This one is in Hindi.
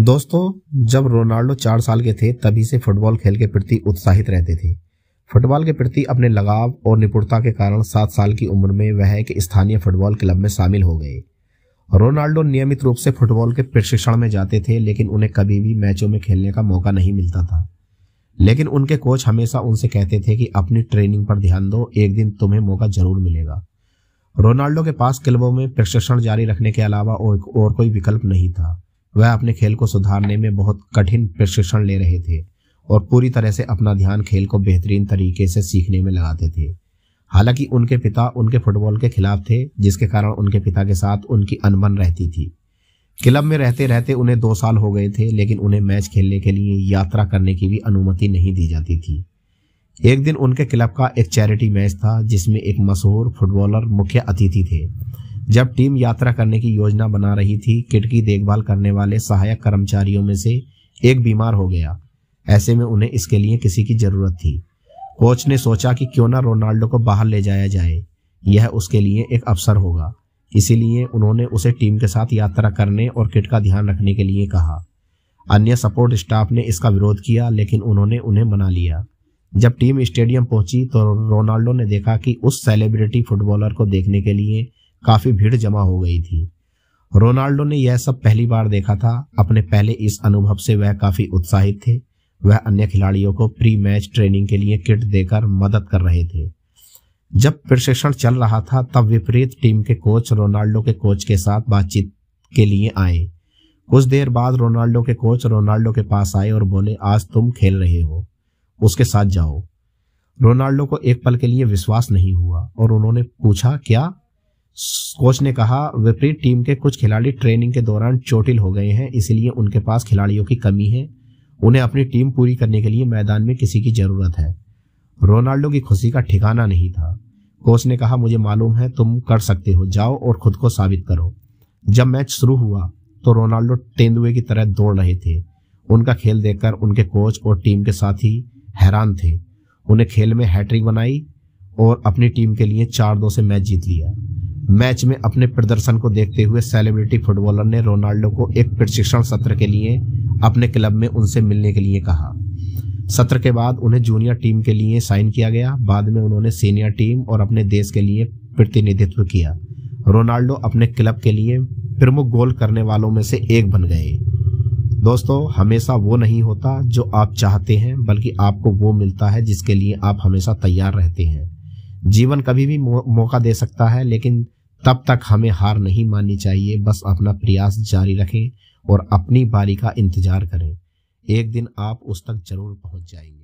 दोस्तों जब रोनाल्डो चार साल के थे तभी से फुटबॉल खेल के प्रति उत्साहित रहते थे फुटबॉल के प्रति अपने लगाव और निपुणता के कारण सात साल की उम्र में वह एक स्थानीय फुटबॉल क्लब में शामिल हो गए रोनाल्डो नियमित रूप से फुटबॉल के प्रशिक्षण में जाते थे लेकिन उन्हें कभी भी मैचों में खेलने का मौका नहीं मिलता था लेकिन उनके कोच हमेशा उनसे कहते थे कि अपनी ट्रेनिंग पर ध्यान दो एक दिन तुम्हें मौका जरूर मिलेगा रोनाल्डो के पास क्लबों में प्रशिक्षण जारी रखने के अलावा और कोई विकल्प नहीं था वह अपने खेल को सुधारने में बहुत कठिन प्रशिक्षण ले रहे थे और पूरी तरह से अपना ध्यान खेल को बेहतरीन तरीके से सीखने में लगाते थे हालांकि उनके पिता उनके फुटबॉल के खिलाफ थे जिसके कारण उनके पिता के साथ उनकी अनबन रहती थी क्लब में रहते रहते उन्हें दो साल हो गए थे लेकिन उन्हें मैच खेलने के लिए यात्रा करने की भी अनुमति नहीं दी जाती थी एक दिन उनके क्लब का एक चैरिटी मैच था जिसमें एक मशहूर फुटबॉलर मुख्य अतिथि थे जब टीम यात्रा करने की योजना बना रही थी किट की देखभाल करने वाले सहायक कर्मचारियों में से एक बीमार हो गया ऐसे में उन्हें इसके लिए किसी की जरूरत थी कोच ने सोचा कि क्यों ना रोनाल्डो को बाहर ले जाया जाए यह उसके लिए एक अवसर होगा इसीलिए उन्होंने उसे टीम के साथ यात्रा करने और किट का ध्यान रखने के लिए कहा अन्य सपोर्ट स्टाफ ने इसका विरोध किया लेकिन उन्होंने उन्हें मना लिया जब टीम स्टेडियम पहुंची तो रोनाल्डो ने देखा कि उस सेलिब्रिटी फुटबॉलर को देखने के लिए काफी भीड़ जमा हो गई थी रोनाल्डो ने यह सब पहली बार देखा था अपने पहले इस अनुभव से वह काफी उत्साहित थे वह अन्य खिलाड़ियों को प्री मैच ट्रेनिंग के लिए किट देकर मदद कर रहे थे जब प्रशिक्षण चल रहा था तब विपरीत टीम के कोच रोनाल्डो के कोच के साथ बातचीत के लिए आए कुछ देर बाद रोनाल्डो के कोच रोनाल्डो के पास आए और बोले आज तुम खेल रहे हो उसके साथ जाओ रोनाल्डो को एक पल के लिए विश्वास नहीं हुआ और उन्होंने पूछा क्या कोच ने कहा विपरीत टीम के कुछ खिलाड़ी ट्रेनिंग के दौरान चोटिल हो गए हैं इसीलिए उनके पास खिलाड़ियों की कमी है उन्हें अपनी टीम पूरी करने के लिए मैदान में किसी की जरूरत है रोनाल्डो की खुशी का ठिकाना नहीं था कोच ने कहा मुझे मालूम है तुम कर सकते हो जाओ और खुद को साबित करो जब मैच शुरू हुआ तो रोनाल्डो तेंदुए की तरह दौड़ रहे थे उनका खेल देखकर उनके कोच और टीम के साथी हैरान थे उन्हें खेल में हैट्रिक बनाई और अपनी टीम के लिए चार दो से मैच जीत लिया मैच में अपने प्रदर्शन को देखते हुए सेलिब्रिटी फुटबॉलर ने रोनाल्डो को एक प्रशिक्षण सत्र के लिए अपने क्लब में उनसे मिलने के लिए कहा सत्र के बाद उन्हें जूनियर टीम के लिए साइन किया गया बाद में उन्होंने सीनियर टीम और अपने देश के लिए प्रतिनिधित्व किया रोनाल्डो अपने क्लब के लिए प्रमुख गोल करने वालों में से एक बन गए दोस्तों हमेशा वो नहीं होता जो आप चाहते हैं बल्कि आपको वो मिलता है जिसके लिए आप हमेशा तैयार रहते हैं जीवन कभी भी मौका दे सकता है लेकिन तब तक हमें हार नहीं माननी चाहिए बस अपना प्रयास जारी रखें और अपनी बारी का इंतजार करें एक दिन आप उस तक जरूर पहुंच जाएंगे